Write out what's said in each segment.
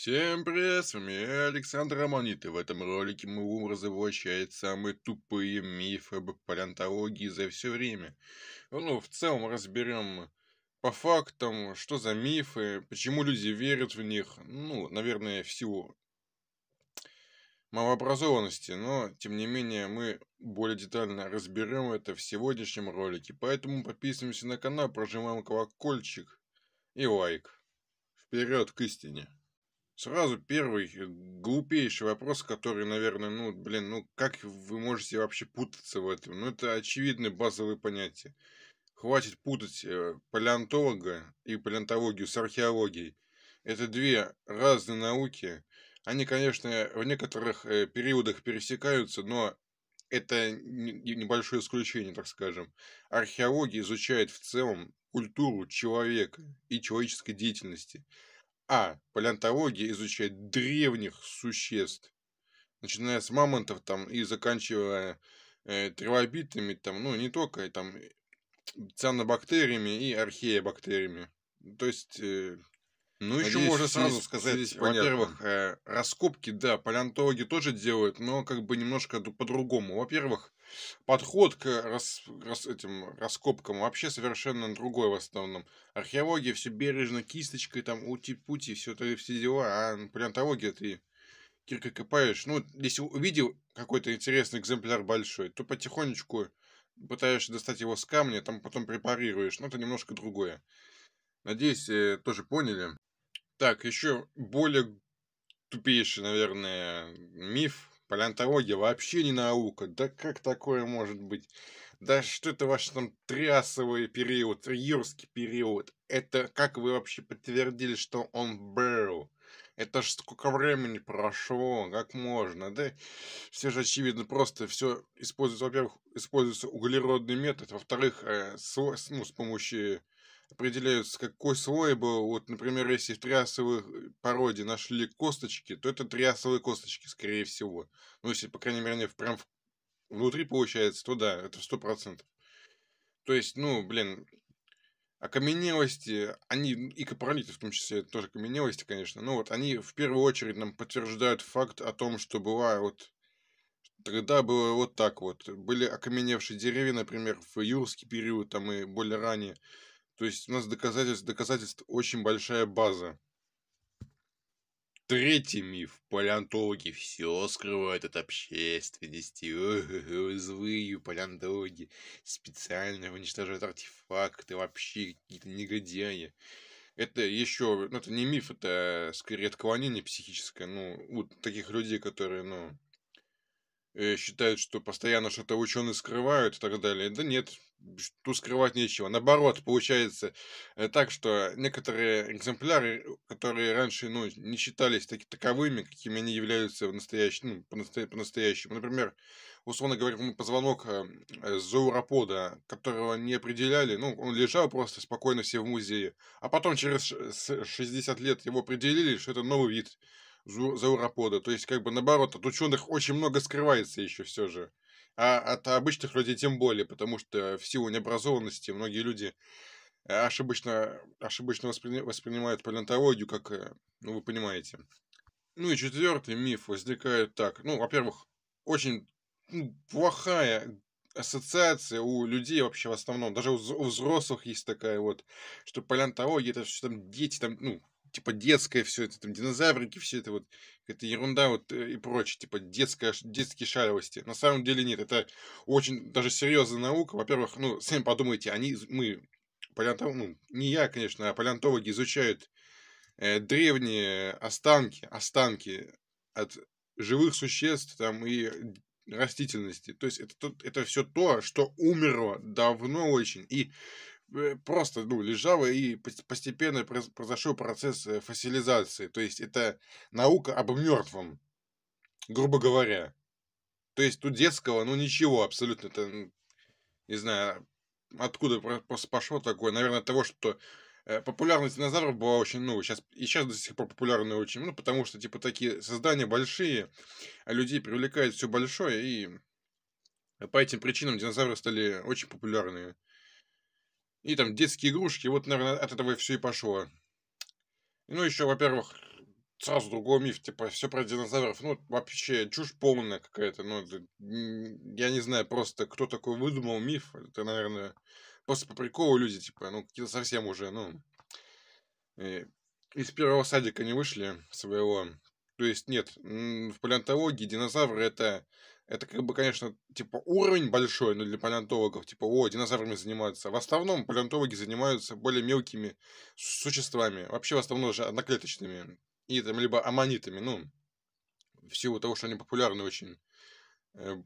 Всем привет, с вами Александр Аманит, и в этом ролике мы будем разоблачать самые тупые мифы об палеонтологии за все время. Ну, в целом разберем по фактам, что за мифы, почему люди верят в них, ну, наверное, всего малообразованности, но, тем не менее, мы более детально разберем это в сегодняшнем ролике, поэтому подписываемся на канал, прожимаем колокольчик и лайк. Вперед к истине! Сразу первый э, глупейший вопрос, который, наверное, ну, блин, ну как вы можете вообще путаться в этом? Ну это очевидные базовые понятия. Хватит путать э, палеонтолога и палеонтологию с археологией. Это две разные науки. Они, конечно, в некоторых э, периодах пересекаются, но это небольшое исключение, так скажем. Археология изучает в целом культуру человека и человеческой деятельности – а. Палеонтология изучает древних существ, начиная с мамонтов там и заканчивая э, тривобитами, там, ну, не только, там, э, цианобактериями и археобактериями. То есть, э, ну, Надеюсь, еще можно сразу сказать, во-первых, э, раскопки, да, палеонтологи тоже делают, но как бы немножко по-другому. Во-первых, подход к рас, рас, этим раскопкам вообще совершенно другой в основном. Археология все бережно, кисточкой, там, ути-пути, все, это, все дела, а палеонтология ты киркой копаешь. Ну, если увидел какой-то интересный экземпляр большой, то потихонечку пытаешься достать его с камня, там потом препарируешь, но ну, это немножко другое. Надеюсь, э, тоже поняли. Так, еще более тупейший, наверное, миф, Палеонтология вообще не наука. Да как такое может быть? Да что это ваш там триасовый период, юрский период? Это как вы вообще подтвердили, что он был? Это ж сколько времени прошло, как можно, да? Все же очевидно, просто все используется, во-первых, используется углеродный метод, во-вторых, э, с, ну, с помощью определяются, какой слой был. Вот, например, если в триасовой э, породе нашли косточки, то это триасовые косточки, скорее всего. Ну, если, по крайней мере, они прям внутри получается, то да, это сто процентов. То есть, ну, блин, окаменелости, а они, и капролиты в том числе, это тоже окаменелости, конечно, но вот они в первую очередь нам подтверждают факт о том, что была вот Тогда было вот так вот. Были окаменевшие деревья, например, в юрский период, там и более ранее. То есть у нас доказательств, доказательств очень большая база. Третий миф. Палеонтологи все скрывают от общественности. О, злые палеонтологи специально уничтожают артефакты, вообще какие-то негодяи. Это еще, ну это не миф, это э, скорее отклонение психическое. Ну, у таких людей, которые, ну, э, считают, что постоянно что-то ученые скрывают и так далее. Да нет, тут скрывать нечего. Наоборот, получается э, так, что некоторые экземпляры, которые раньше ну, не считались таки, таковыми, какими они являются в настоящ... ну, по-настоящему. Например, условно говоря, позвонок э, э, зауропода, которого не определяли, ну, он лежал просто спокойно все в музее, а потом через 60 лет его определили, что это новый вид зауропода. То есть, как бы наоборот, от ученых очень много скрывается еще все же а от обычных людей тем более, потому что в силу необразованности многие люди э, ошибочно, ошибочно воспри... воспринимают палеонтологию, как, э, ну, вы понимаете. Ну и четвертый миф возникает так. Ну, во-первых, очень ну, плохая ассоциация у людей вообще в основном, даже у взрослых есть такая вот, что палеонтология, это все там дети, там, ну, типа детское все это, там динозаврики, все это вот, это ерунда вот э, и прочее, типа детская, детские шалевости. На самом деле нет, это очень даже серьезная наука. Во-первых, ну, сами подумайте, они, мы, палеонтологи, ну, не я, конечно, а палеонтологи изучают э, древние останки, останки от живых существ там и растительности. То есть это, это все то, что умерло давно очень. И Э, просто ну, лежала и постепенно произошел процесс э, фасилизации. То есть это наука об мертвом, грубо говоря. То есть тут детского, ну ничего абсолютно. Это, не знаю, откуда просто пошло такое. Наверное, того, что э, популярность динозавров была очень, ну, сейчас, и сейчас до сих пор популярны очень, ну, потому что, типа, такие создания большие, а людей привлекает все большое, и по этим причинам динозавры стали очень популярные и там детские игрушки, вот, наверное, от этого и все и пошло. Ну, еще, во-первых, сразу другой миф, типа, все про динозавров, ну, вообще чушь полная какая-то, ну, это, я не знаю, просто кто такой выдумал миф, это, наверное, просто по приколу люди, типа, ну, какие-то совсем уже, ну, э, из первого садика не вышли своего, то есть, нет, в палеонтологии динозавры это это как бы, конечно, типа уровень большой, но для палеонтологов, типа, о, динозаврами занимаются. В основном палеонтологи занимаются более мелкими существами, вообще в основном же одноклеточными, и там либо аммонитами, ну, в силу того, что они популярны очень. Э.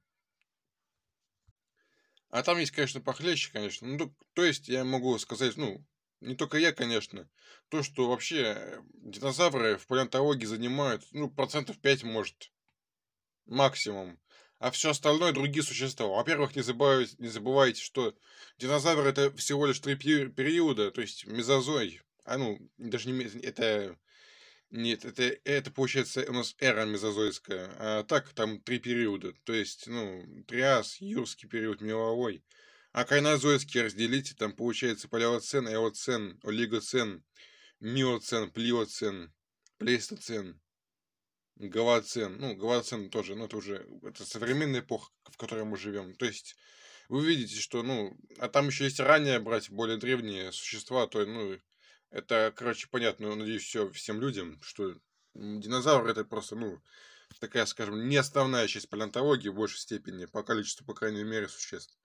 А там есть, конечно, похлеще, конечно. Ну, то, то есть я могу сказать, ну, не только я, конечно, то, что вообще динозавры в палеонтологии занимают, ну, процентов 5, может, максимум а все остальное другие существа. Во-первых, не забывайте, не забывайте, что динозавры это всего лишь три периода, то есть мезозой. А ну, даже не это нет, это, это получается у нас эра мезозойская. А так там три периода. То есть, ну, триас, юрский период, меловой. А кайнозойский разделите, там получается палеоцен, эоцен, олигоцен, миоцен, плиоцен, плейстоцен. Голоцен, ну, Голоцен тоже, ну, это уже это современная эпоха, в которой мы живем. То есть, вы видите, что, ну, а там еще есть ранее брать более древние существа, то, ну, это, короче, понятно, ну, надеюсь, все всем людям, что динозавр это просто, ну, такая, скажем, не основная часть палеонтологии в большей степени, по количеству, по крайней мере, существ.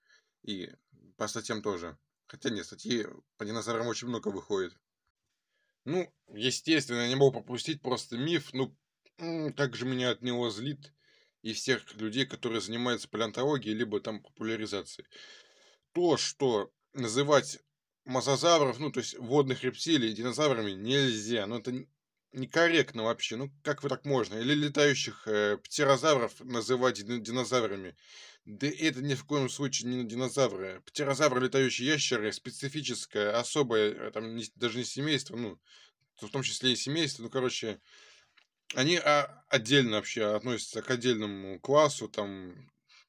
И по статьям тоже. Хотя нет, статьи по динозаврам очень много выходит. Ну, естественно, я не мог пропустить просто миф, ну, также меня от него злит и всех людей, которые занимаются палеонтологией, либо там популяризацией. То, что называть мозазавров, ну, то есть водных рептилий динозаврами нельзя. Ну, это некорректно вообще. Ну, как вы так можно? Или летающих э, птерозавров называть динозаврами? Да это ни в коем случае не динозавры. Птерозавры, летающие ящеры, специфическое, особое, э, там, не, даже не семейство, ну, в том числе и семейство, ну, короче, они а, отдельно вообще относятся к отдельному классу, там,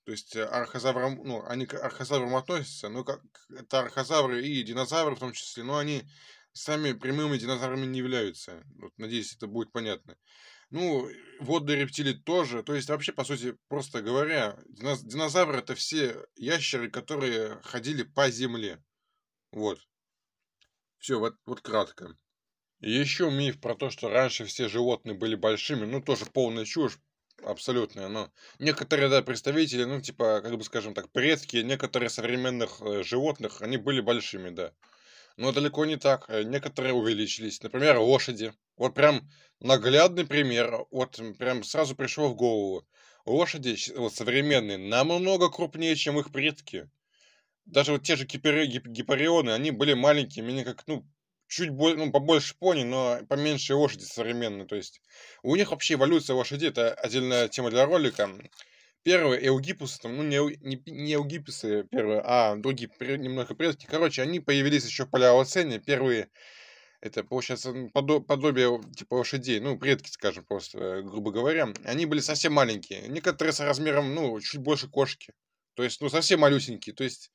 то есть э, архозаврам, ну, они к архозаврам относятся, но как это архозавры и динозавры в том числе, но они сами прямыми динозаврами не являются. Вот, надеюсь, это будет понятно. Ну, э, водные рептилии тоже. То есть, вообще, по сути, просто говоря, динозавры – это все ящеры, которые ходили по земле. Вот. Все, вот, вот кратко. И еще миф про то, что раньше все животные были большими, ну тоже полная чушь абсолютная, но некоторые, да, представители, ну типа, как бы скажем так, предки некоторых современных э, животных, они были большими, да. Но далеко не так, э, некоторые увеличились, например, лошади. Вот прям наглядный пример, вот прям сразу пришло в голову. Лошади вот, современные намного крупнее, чем их предки. Даже вот те же гипер... гипарионы, они были маленькими, они как, ну, чуть больше, ну, побольше пони, но поменьше лошади современные. То есть у них вообще эволюция лошади это отдельная тема для ролика. Первые эугипусы, там, ну не, не, не эугипусы первые, а другие немного предки. Короче, они появились еще в палеоцене, первые это получается подобие типа лошадей, ну, предки, скажем, просто, грубо говоря, они были совсем маленькие. Некоторые с размером, ну, чуть больше кошки. То есть, ну, совсем малюсенькие. То есть,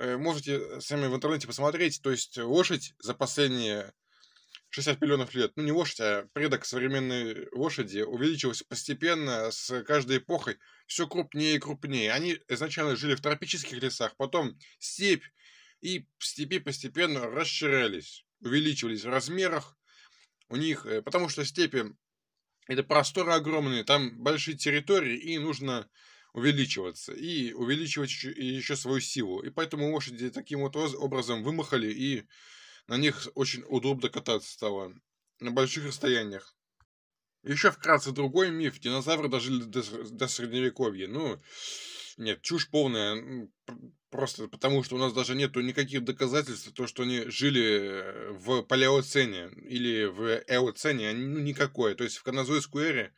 Э, можете сами в интернете посмотреть, то есть э, лошадь за последние 60 миллионов лет, ну не лошадь, а предок современной лошади увеличилась постепенно с каждой эпохой все крупнее и крупнее. Они изначально жили в тропических лесах, потом степь, и степи постепенно расширялись, увеличивались в размерах. У них, э, потому что степи это просторы огромные, там большие территории, и нужно увеличиваться и увеличивать еще, свою силу. И поэтому лошади таким вот образом вымахали, и на них очень удобно кататься стало на больших расстояниях. Еще вкратце другой миф. Динозавры дожили до, до средневековья. Ну, нет, чушь полная. Просто потому, что у нас даже нету никаких доказательств, то, что они жили э, в палеоцене или в эоцене, ну, никакое. То есть в каназойскую эре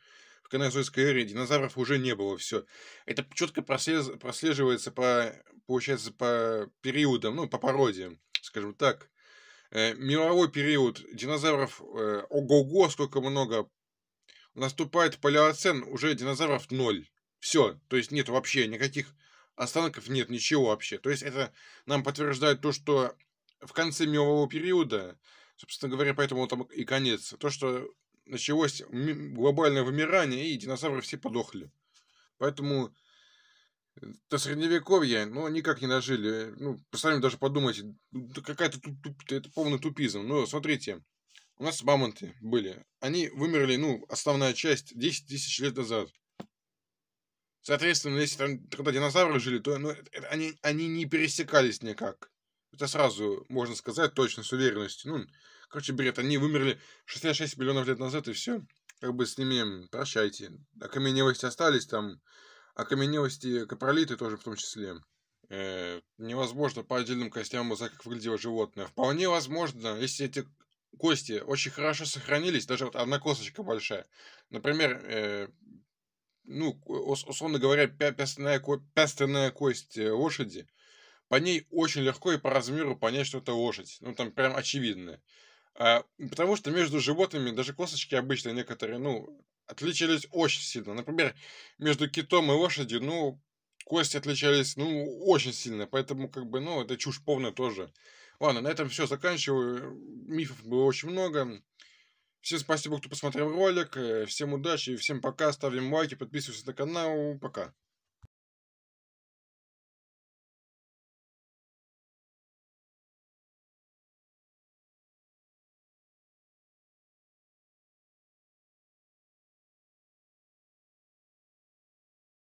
Кайнозойской эре динозавров уже не было, все. Это четко прослеживается по, получается, по периодам, ну, по пародиям, скажем так. Э, мировой период динозавров, э, ого-го, сколько много. Наступает палеоцен, уже динозавров ноль. Все, то есть нет вообще никаких останков, нет ничего вообще. То есть это нам подтверждает то, что в конце мирового периода, собственно говоря, поэтому там и конец, то, что началось глобальное вымирание, и динозавры все подохли. Поэтому э, до средневековья, ну, никак не дожили. Ну, сами даже подумайте, ну, какая-то это полный тупизм. Ну, смотрите, у нас мамонты были. Они вымерли, ну, основная часть 10 тысяч лет назад. Соответственно, если там когда динозавры жили, то ну, это, они, они не пересекались никак. Это сразу можно сказать точно, с уверенностью. Ну, Короче, бред, они вымерли 66 миллионов лет назад, и все. Как бы с ними прощайте. Окаменелости остались там, окаменелости капролиты тоже в том числе. Э, невозможно по отдельным костям узнать, как выглядело животное. Вполне возможно, если эти кости очень хорошо сохранились, даже вот одна косточка большая. Например, э, ну, условно говоря, пястная ко кость э, лошади, по ней очень легко и по размеру понять, что это лошадь. Ну, там прям очевидно. А, потому что между животными даже косточки обычные некоторые, ну, отличались очень сильно. Например, между китом и лошадью, ну, кости отличались, ну, очень сильно. Поэтому, как бы, ну, это чушь полная тоже. Ладно, на этом все заканчиваю. Мифов было очень много. Всем спасибо, кто посмотрел ролик. Э, всем удачи, всем пока. Ставим лайки, подписывайтесь на канал. Пока.